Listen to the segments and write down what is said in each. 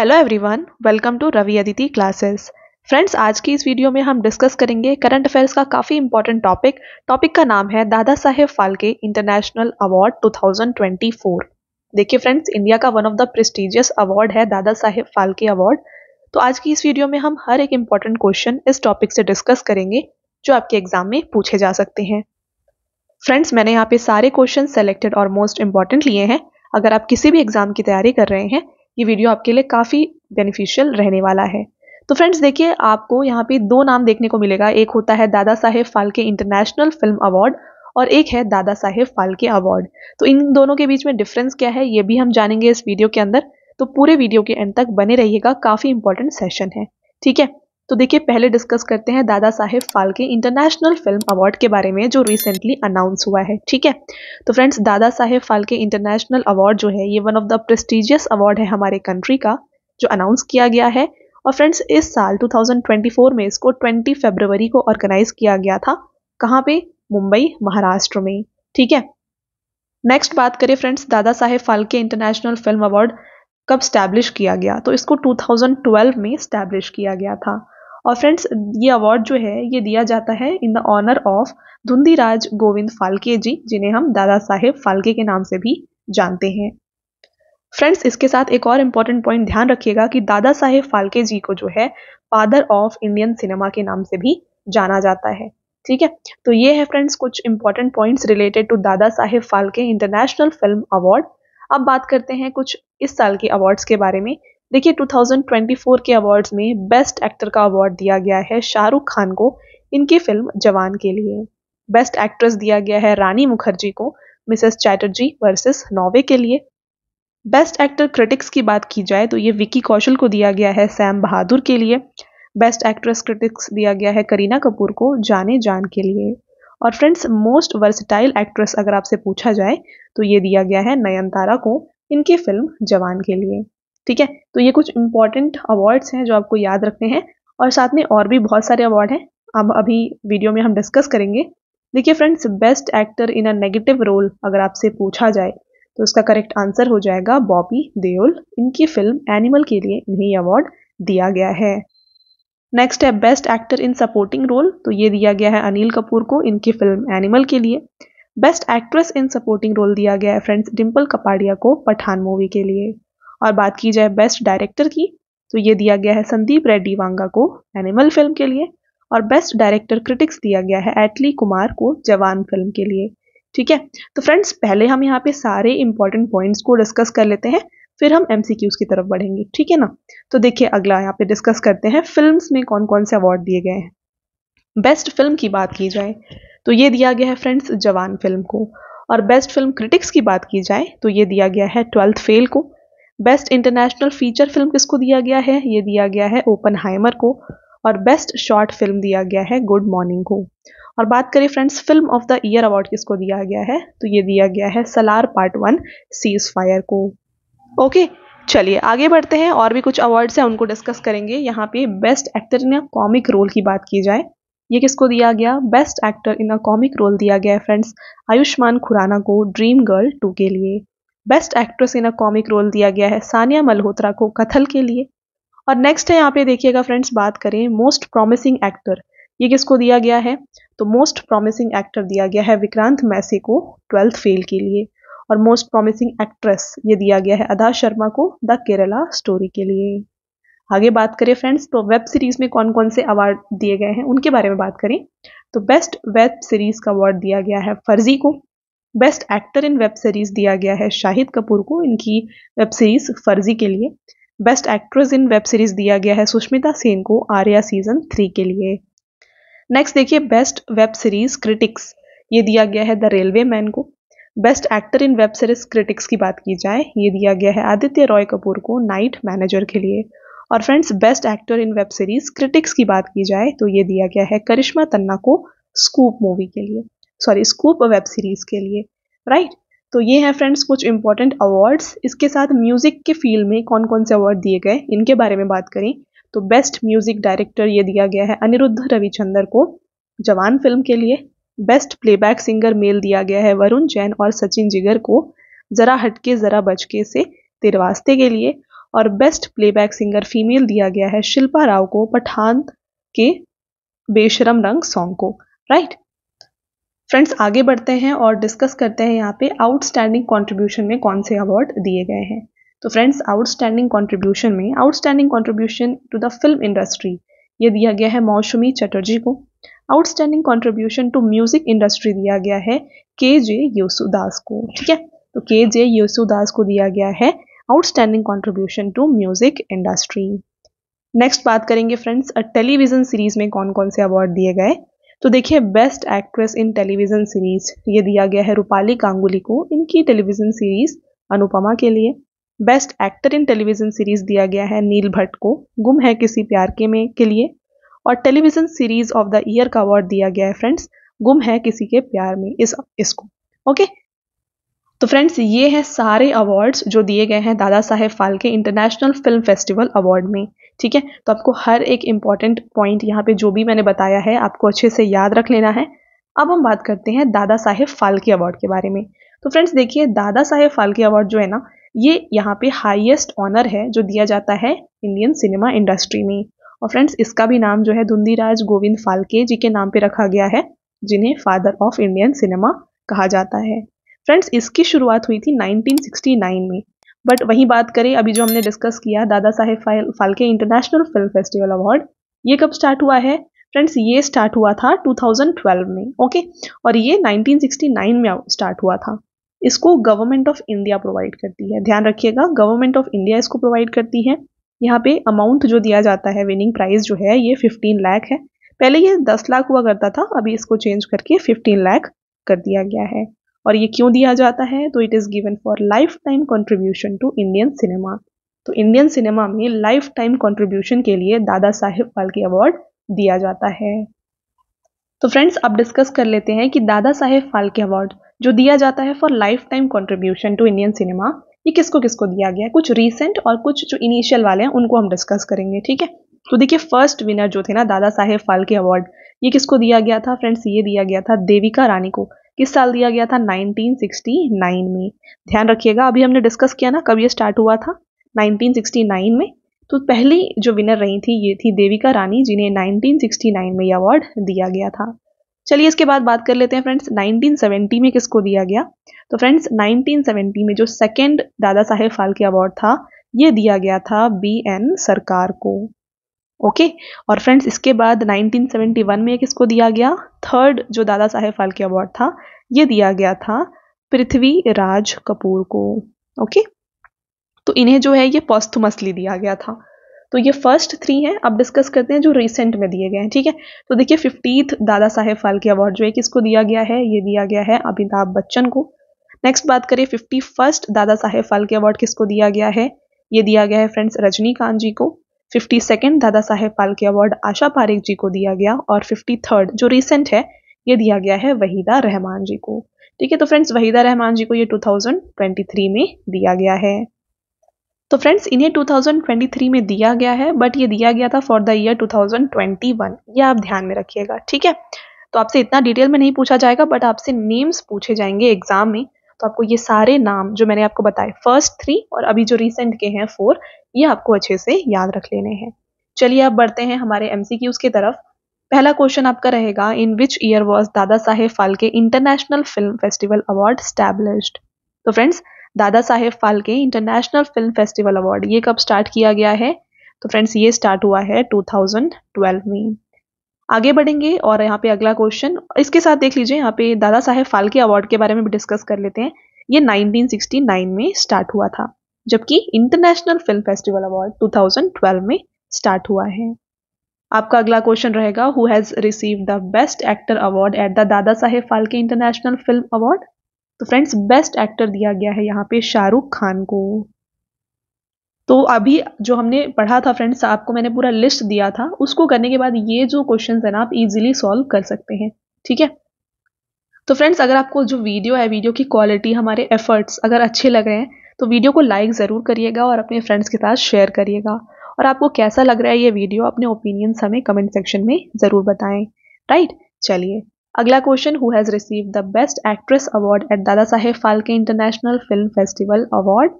Hello everyone welcome to Ravi Aditi classes friends आज की इस वीडियो में हम डिस्कस करेंगे करंट अफेयर्स का काफ़ी इंपॉर्टेंट टॉपिक टॉपिक का नाम है Dadasaheb Phalke international award 2024 देखिए फ्रेंड्स इंडिया का one of the prestigious award है दादा साहेब फाल्के अवार्ड तो आज की इस वीडियो में हम हर एक इम्पॉर्टेंट क्वेश्चन इस टॉपिक से डिस्कस करेंगे जो आपके एग्जाम में पूछे जा सकते हैं फ्रेंड्स मैंने यहाँ पे सारे क्वेश्चन सेलेक्टेड और मोस्ट इम्पॉर्टेंट लिए हैं अगर आप किसी भी एग्जाम की तैयारी कर रहे हैं ये वीडियो आपके लिए काफ़ी बेनिफिशियल रहने वाला है तो फ्रेंड्स देखिए आपको यहाँ पे दो नाम देखने को मिलेगा एक होता है Dadasaheb Phalke international film award और एक है दादा साहेब फाल्के अवार्ड तो इन दोनों के बीच में डिफरेंस क्या है ये भी हम जानेंगे इस वीडियो के अंदर तो पूरे वीडियो के एंड तक बने रहिएगा काफ़ी इंपॉर्टेंट सेशन है ठीक है तो देखिए पहले डिस्कस करते हैं Dadasaheb Phalke international film award के बारे में जो रिसेंटली अनाउंस हुआ है ठीक है तो friends Dadasaheb Phalke international award जो है ये one of the prestigious award है हमारे कंट्री का जो अनाउंस किया गया है और फ्रेंड्स इस साल 2024 में इसको 20 फरवरी को ऑर्गेनाइज किया गया था कहाँ पे मुंबई महाराष्ट्र में ठीक है नेक्स्ट बात करें friends Dadasaheb Phalke international film award कब स्टैब्लिश किया गया तो इसको 2012 में स्टैब्लिश किया गया था और फ्रेंड्स ये अवार्ड जो है ये दिया जाता है in the honour of Dhundiraj Govind Phalke ji जिन्हें हम दादा साहेब फालके के नाम से भी जानते हैं फ्रेंड्स इसके साथ एक और इम्पॉर्टेंट पॉइंट ध्यान रखिएगा कि दादा साहेब फालके जी को जो है फादर ऑफ इंडियन सिनेमा के नाम से भी जाना जाता है ठीक है तो ये है फ्रेंड्स कुछ important points related to Dadasaheb Phalke international film award अब बात करते हैं कुछ इस साल के अवार्ड्स के बारे में देखिए 2024 के अवार्ड्स में बेस्ट एक्टर का अवार्ड दिया गया है शाहरुख खान को इनकी फिल्म जवान के लिए बेस्ट एक्ट्रेस दिया गया है रानी मुखर्जी को मिसेस चैटर्जी वर्सेस नोवे के लिए बेस्ट एक्टर क्रिटिक्स की बात की जाए तो ये विकी कौशल को दिया गया है सैम बहादुर के लिए बेस्ट एक्ट्रेस क्रिटिक्स दिया गया है करीना कपूर को जाने जान के लिए और फ्रेंड्स मोस्ट वर्सटाइल एक्ट्रेस अगर आपसे पूछा जाए तो ये दिया गया है नयनतारा को इनकी फिल्म जवान के लिए ठीक है तो ये कुछ इंपॉर्टेंट अवार्ड्स हैं जो आपको याद रखने हैं और साथ में और भी बहुत सारे अवार्ड हैं अब अभी वीडियो में हम डिस्कस करेंगे देखिए friends best actor in a negative role अगर आपसे पूछा जाए तो उसका करेक्ट आंसर हो जाएगा बॉबी देओल इनकी फिल्म एनिमल के लिए इन्हें अवार्ड दिया गया है नेक्स्ट है best actor in supporting role तो ये दिया गया है अनिल कपूर को इनकी फिल्म एनिमल के लिए best actress in supporting role दिया गया है फ्रेंड्स डिम्पल कपाड़िया को पठान मूवी के लिए और बात की जाए बेस्ट डायरेक्टर की तो ये दिया गया है संदीप रेड्डी वांगा को एनिमल फिल्म के लिए और बेस्ट डायरेक्टर क्रिटिक्स दिया गया है एटली कुमार को जवान फिल्म के लिए ठीक है तो फ्रेंड्स पहले हम यहाँ पे सारे इंपॉर्टेंट पॉइंट्स को डिस्कस कर लेते हैं फिर हम एम की तरफ बढ़ेंगे ठीक है ना तो देखिए अगला यहाँ पे डिस्कस करते हैं फिल्म में कौन कौन से अवार्ड दिए गए हैं बेस्ट फिल्म की बात की जाए तो ये दिया गया है फ्रेंड्स जवान फिल्म को और बेस्ट फिल्म क्रिटिक्स की बात की जाए तो ये दिया गया है ट्वेल्थ फेल को बेस्ट इंटरनेशनल फीचर फिल्म किसको दिया गया है ये दिया गया है ओपन हाइमर को और बेस्ट शॉर्ट फिल्म दिया गया है गुड मॉर्निंग को और बात करें friends film of the year award किसको दिया गया है तो ये दिया गया है Salaar part one ceasefire को ओके चलिए आगे बढ़ते हैं और भी कुछ अवार्ड्स हैं उनको डिस्कस करेंगे यहाँ पे best actor in a comic role की बात की जाए ये किसको दिया गया best actor in a comic role दिया गया है फ्रेंड्स आयुष्मान खुराना को ड्रीम गर्ल टू के लिए best actress in a comic role दिया गया है सानिया मल्होत्रा को कथल के लिए और नेक्स्ट है यहाँ पे देखिएगा फ्रेंड्स बात करें मोस्ट प्रॉमिसिंग एक्टर ये किसको दिया गया है तो मोस्ट प्रॉमिसिंग एक्टर दिया गया है विक्रांत मैसे को ट्वेल्थ फेल के लिए और मोस्ट प्रॉमिसिंग एक्ट्रेस ये दिया गया है अदा शर्मा को द केरला स्टोरी के लिए आगे बात करें फ्रेंड्स तो वेब सीरीज में कौन कौन से अवार्ड दिए गए हैं उनके बारे में बात करें तो बेस्ट वेब सीरीज का अवार्ड दिया गया है फर्जी को best actor in web series दिया गया है शाहिद कपूर को इनकी वेब सीरीज़ फर्जी के लिए best actress in web series दिया गया है सुष्मिता सेन को आर्या सीज़न थ्री के लिए नेक्स्ट देखिए बेस्ट वेब सीरीज़ क्रिटिक्स ये दिया गया है द रेलवे मैन को best actor in web series critics की बात की जाए ये दिया गया है आदित्य रॉय कपूर को नाइट मैनेजर के लिए और friends best actor in web series critics की बात की जाए तो ये दिया गया है करिश्मा तन्ना को स्कूप मूवी के लिए सॉरी स्कूप वेब सीरीज़ के लिए राइट right? तो ये हैं फ्रेंड्स कुछ इंपॉर्टेंट अवार्ड्स इसके साथ म्यूज़िक के फील्ड में कौन कौन से अवार्ड दिए गए इनके बारे में बात करें तो बेस्ट म्यूज़िक डायरेक्टर ये दिया गया है अनिरुद्ध रविचंदर को जवान फिल्म के लिए बेस्ट प्लेबैक सिंगर मेल दिया गया है वरुण जैन और सचिन जिगर को ज़रा हटके ज़रा बचके से तिरवास्ते के लिए और बेस्ट प्लेबैक सिंगर फीमेल दिया गया है शिल्पा राव को पठान के बेशरम रंग सॉन्ग को राइट फ्रेंड्स आगे बढ़ते हैं और डिस्कस करते हैं यहाँ पे आउटस्टैंडिंग कंट्रीब्यूशन में कौन से अवार्ड दिए गए हैं तो फ्रेंड्स आउटस्टैंडिंग कंट्रीब्यूशन में outstanding contribution to the film industry ये दिया गया है मौसमी चटर्जी को outstanding contribution to music industry दिया गया है के जे यूसुदास को ठीक है तो के जे यूसुदास को दिया गया है outstanding contribution to music industry next बात करेंगे फ्रेंड्स टेलीविजन सीरीज में कौन कौन से अवार्ड दिए गए तो देखिए best actress in television series ये दिया गया है रूपाली गांगुली को इनकी टेलीविज़न सीरीज़ अनुपमा के लिए best actor in television series दिया गया है नील भट्ट को गुम है किसी प्यार के में के लिए और television series of the year का अवार्ड दिया गया है फ्रेंड्स गुम है किसी के प्यार में इस इसको ओके तो फ्रेंड्स ये हैं सारे अवार्ड्स जो दिए गए हैं Dadasaheb Phalke international film festival award में ठीक है तो आपको हर एक इम्पॉर्टेंट पॉइंट यहाँ पे जो भी मैंने बताया है आपको अच्छे से याद रख लेना है अब हम बात करते हैं दादा साहेब फाल्के अवार्ड के बारे में तो फ्रेंड्स देखिए दादा साहेब फाल्के अवार्ड जो है ना ये यहाँ पे हाइएस्ट ऑनर है जो दिया जाता है इंडियन सिनेमा इंडस्ट्री में और फ्रेंड्स इसका भी नाम जो है धुंधीराज गोविंद फाल्के जी के नाम पे रखा गया है जिन्हें फादर ऑफ इंडियन सिनेमा कहा जाता है फ्रेंड्स इसकी शुरुआत हुई थी 1969 में बट वहीं बात करें अभी जो हमने डिस्कस किया Dadasaheb Phalke international film festival award ये कब स्टार्ट हुआ है फ्रेंड्स ये स्टार्ट हुआ था 2012 में ओके और ये 1969 में स्टार्ट हुआ था इसको गवर्नमेंट ऑफ इंडिया प्रोवाइड करती है ध्यान रखिएगा गवर्नमेंट ऑफ इंडिया इसको प्रोवाइड करती है यहाँ पे अमाउंट जो दिया जाता है विनिंग प्राइज जो है ये फिफ्टीन लाख है पहले ये दस लाख हुआ करता था अभी इसको चेंज करके फिफ्टीन लाख कर दिया गया है और ये क्यों दिया जाता है तो it is given for lifetime contribution to Indian cinema तो इंडियन सिनेमा में लाइफ टाइम कॉन्ट्रीब्यूशन के लिए दादा साहेब फाल्के अवार्ड दिया जाता है तो फ्रेंड्स अब डिस्कस कर लेते हैं कि दादा साहेब फाल्के अवार्ड जो दिया जाता है for lifetime contribution to Indian cinema ये किसको किसको दिया गया है कुछ रिसेंट और कुछ जो इनिशियल वाले हैं उनको हम डिस्कस करेंगे ठीक है तो देखिए फर्स्ट विनर जो थे ना दादा साहेब फाल्के अवार्ड ये किसको दिया गया था फ्रेंड्स ये दिया गया था देविका रानी को किस साल दिया गया था 1969 में ध्यान रखिएगा अभी हमने डिस्कस किया ना कब ये स्टार्ट हुआ था 1969 में तो पहली जो विनर रही थी ये थी देविका रानी जिन्हें 1969 में ये अवार्ड दिया गया था चलिए इसके बाद बात कर लेते हैं फ्रेंड्स 1970 में किसको दिया गया तो फ्रेंड्स 1970 में जो second Dadasaheb Phalke award था ये दिया गया था बी एन सरकार को ओके okay? और फ्रेंड्स इसके बाद 1971 में किसको दिया गया थर्ड जो दादा साहेब फाल्के अवार्ड था ये दिया गया था पृथ्वी राज कपूर को ओके तो इन्हें जो है ये पॉस्थुमसली दिया गया था तो ये फर्स्ट थ्री हैं अब डिस्कस करते हैं जो रिसेंट में दिए गए हैं ठीक है तो देखिए फिफ्टीथ दादा साहेब फाल्के अवार्ड जो है किसको दिया गया है ये दिया गया है अमिताभ बच्चन को नेक्स्ट बात करें फिफ्टी फर्स्ट दादा साहेब फाल्के अवार्ड किसको दिया गया है ये दिया गया है फ्रेंड्स रजनीकांत जी को fifty second Dadasaheb Phalke award Asha Parekh ji को दिया गया और फिफ्टी थर्ड जो रिसेंट है ये दिया गया है वहीदा रहमान जी को ठीक है तो फ्रेंड्स वहीदा रहमान जी को ये 2023 में दिया गया है तो फ्रेंड्स इन्हें 2023 में दिया गया है बट ये दिया गया था फॉर द ईयर 2021 ये आप ध्यान में रखिएगा ठीक है तो आपसे इतना डिटेल में नहीं पूछा जाएगा बट आपसे नेम्स पूछे जाएंगे एग्जाम में तो आपको ये सारे नाम जो मैंने आपको बताए फर्स्ट थ्री और अभी जो रिसेंट के हैं फोर ये आपको अच्छे से याद रख लेने हैं चलिए अब बढ़ते हैं हमारे एम की तरफ पहला क्वेश्चन आपका रहेगा इन विच year was Dadasaheb Phalke international film festival award established तो friends Dadasaheb Phalke international film festival award ये कब स्टार्ट किया गया है तो फ्रेंड्स ये स्टार्ट हुआ है 2012 में आगे बढ़ेंगे और यहाँ पे अगला क्वेश्चन इसके साथ देख लीजिए यहाँ पे दादा साहेब फाल्के अवार्ड के बारे में भी डिस्कस कर लेते हैं ये 1969 में स्टार्ट हुआ था जबकि इंटरनेशनल फिल्म फेस्टिवल अवार्ड 2012 में स्टार्ट हुआ है आपका अगला क्वेश्चन रहेगा who has receive the best actor award at the Dadasaheb Phalke international film award तो फ्रेंड्स बेस्ट एक्टर दिया गया है यहाँ पे शाहरुख खान को तो अभी जो हमने पढ़ा था फ्रेंड्स आपको मैंने पूरा लिस्ट दिया था उसको करने के बाद ये जो क्वेश्चन है ना आप इजिली सॉल्व कर सकते हैं ठीक है तो फ्रेंड्स अगर आपको जो वीडियो है वीडियो की क्वालिटी हमारे एफर्ट्स अगर अच्छे लग रहे हैं तो वीडियो को लाइक ज़रूर करिएगा और अपने फ्रेंड्स के साथ शेयर करिएगा और आपको कैसा लग रहा है ये वीडियो अपने ओपिनियंस हमें कमेंट सेक्शन में ज़रूर बताएं राइट चलिए अगला question who has receive the best actress award at Dadasaheb Phalke international film festival award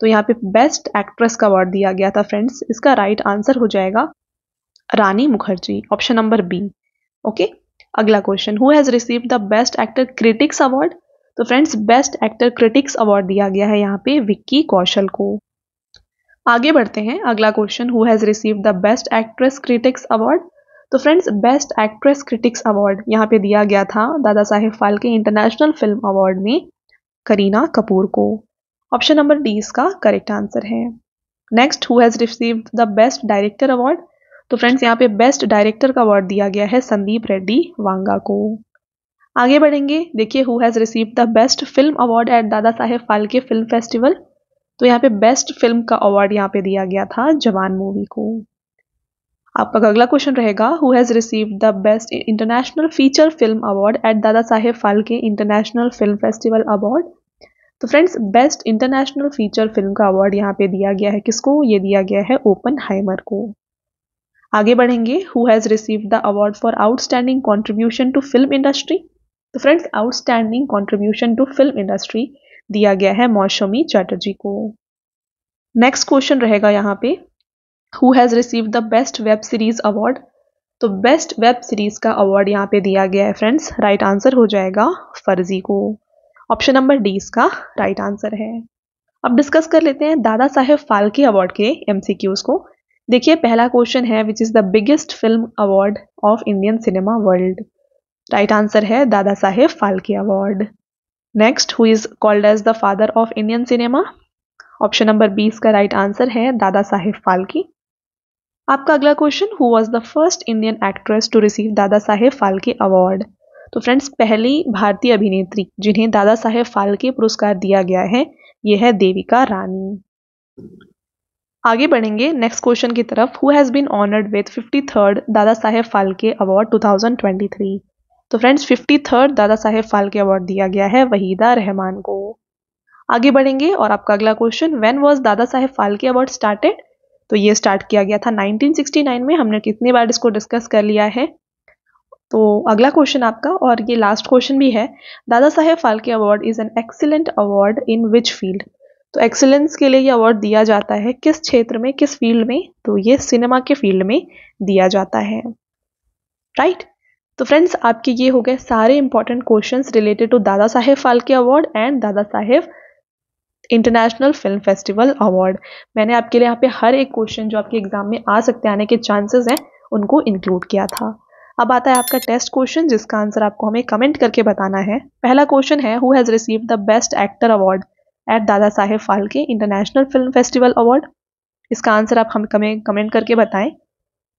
तो यहाँ पे बेस्ट एक्ट्रेस का अवार्ड दिया गया था फ्रेंड्स इसका राइट right आंसर हो जाएगा Rani Mukherjee option number B okay अगला question who has receive the best actor critics award तो friends best actor critics award दिया गया है यहाँ पे विक्की कौशल को आगे बढ़ते हैं अगला question who has receive the best actress critics award तो friends best actress critics award यहाँ पे दिया गया था Dadasaheb Phalke international film award में करीना कपूर को ऑप्शन नंबर डी इसका करेक्ट आंसर है next who has receive the best director award तो फ्रेंड्स यहाँ पे बेस्ट डायरेक्टर का अवार्ड दिया गया है संदीप रेड्डी वांगा को आगे बढ़ेंगे देखिए who has receive the best film award at Dadasaheb Phalke film festival तो यहाँ पे बेस्ट फिल्म का अवार्ड यहाँ पे दिया गया था जवान मूवी को आपका अगला क्वेश्चन रहेगा who has receive the best international feature film award at Dadasaheb Phalke international film festival award तो friends best international feature film का अवार्ड यहाँ पे दिया गया है किसको ये दिया गया है ओपन हाइमर को आगे बढ़ेंगे who has receive the award for outstanding contribution to film industry तो friends outstanding contribution to film industry दिया गया है मौसमी चैटर्जी को नेक्स्ट क्वेश्चन रहेगा यहाँ पे who has receive the best web series award तो बेस्ट वेब सीरीज का अवार्ड यहाँ पे दिया गया है फ्रेंड्स राइट आंसर हो जाएगा फर्जी को ऑप्शन नंबर डी इसका राइट आंसर है अब डिस्कस कर लेते हैं दादा साहेब फाल्के अवार्ड के एम को देखिए पहला क्वेश्चन है which is the biggest film award of Indian cinema world right answer है Dadasaheb Phalke award next who is called as the father of Indian cinema option number बीस का राइट आंसर है दादा साहेब फाल्के आपका अगला question who was the first Indian actress to receive Dadasaheb Phalke award तो friends पहली भारतीय अभिनेत्री जिन्हें दादा साहेब फाल्के पुरस्कार दिया गया है यह है देविका रानी आगे बढ़ेंगे नेक्स्ट क्वेश्चन की तरफ who has been honoured with fifty third Dadasaheb Phalke award 2023 तो friends fifty third Dadasaheb Phalke award दिया गया है वहीदा रहमान को आगे बढ़ेंगे और आपका अगला question when was Dadasaheb Phalke award started तो ये स्टार्ट किया गया था 1969 में हमने कितनी बार इसको डिस्कस कर लिया है तो अगला क्वेश्चन आपका और ये लास्ट क्वेश्चन भी है Dadasaheb Phalke award is an excellent award in which field तो एक्सीलेंस के लिए ये अवार्ड दिया जाता है किस क्षेत्र में किस फील्ड में तो ये सिनेमा के फील्ड में दिया जाता है राइट right? तो फ्रेंड्स आपके ये हो गए सारे important question related to Dadasaheb Phalke award and Dadasaheb international film festival award मैंने आपके लिए यहाँ पे हर एक क्वेश्चन जो आपके एग्जाम में आ सकते आने के चांसेस हैं उनको इंक्लूड किया था अब आता है आपका टेस्ट क्वेश्चन जिसका आंसर आपको हमें कमेंट करके बताना है पहला क्वेश्चन है who has receive the best actor award at Dadasaheb Phalke international film festival award इसका आंसर आप हमें कमेंट करके बताएं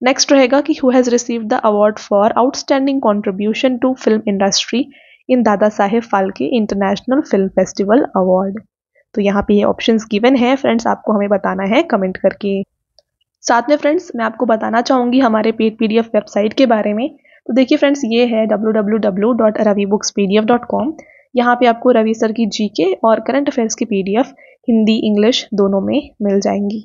नेक्स्ट रहेगा कि who has receive the award for outstanding contribution to film industry in Dadasaheb Phalke international film festival award तो यहाँ पे ये ऑप्शंस गिवन है फ्रेंड्स आपको हमें बताना है कमेंट करके साथ में फ्रेंड्स मैं आपको बताना चाहूँगी हमारे पेड एफ वेबसाइट के बारे में तो देखिए फ्रेंड्स ये है कॉम यहाँ पे आपको रवि सर की जीके और करंट अफेयर्स की पीडीएफ हिंदी इंग्लिश दोनों में मिल जाएंगी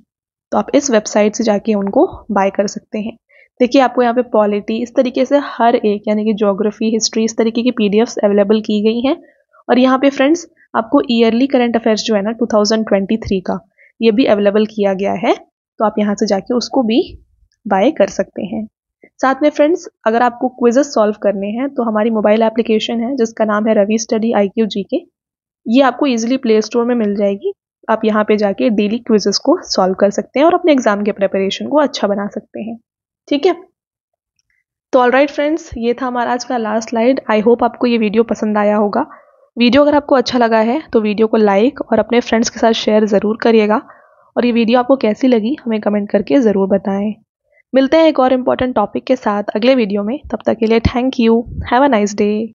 तो आप इस वेबसाइट से जाके उनको बाय कर सकते हैं देखिए आपको यहाँ पे पॉलिटी इस तरीके से हर एक यानी कि जोग्राफी हिस्ट्री इस तरीके की पी अवेलेबल की गई हैं और यहाँ पे फ्रेंड्स आपको ईयरली करंट अफेयर्स जो है ना 2023 का ये भी अवेलेबल किया गया है तो आप यहाँ से जाके उसको भी बाय कर सकते हैं साथ में फ्रेंड्स अगर आपको क्विजेस सॉल्व करने हैं तो हमारी मोबाइल एप्लीकेशन है जिसका नाम है Ravi study I Q G K ये आपको ईजिली प्ले स्टोर में मिल जाएगी आप यहाँ पे जाके डेली क्विजेस को सॉल्व कर सकते हैं और अपने एग्जाम के प्रेपरेशन को अच्छा बना सकते हैं ठीक है तो ऑल राइट फ्रेंड्स ये था हमारा आज का लास्ट स्लाइड आई होप आपको ये वीडियो पसंद आया होगा वीडियो अगर आपको अच्छा लगा है तो वीडियो को लाइक और अपने फ्रेंड्स के साथ शेयर ज़रूर करिएगा और ये वीडियो आपको कैसी लगी हमें कमेंट करके ज़रूर बताएं मिलते हैं एक और इम्पॉर्टेंट टॉपिक के साथ अगले वीडियो में तब तक के लिए thank you have a nice day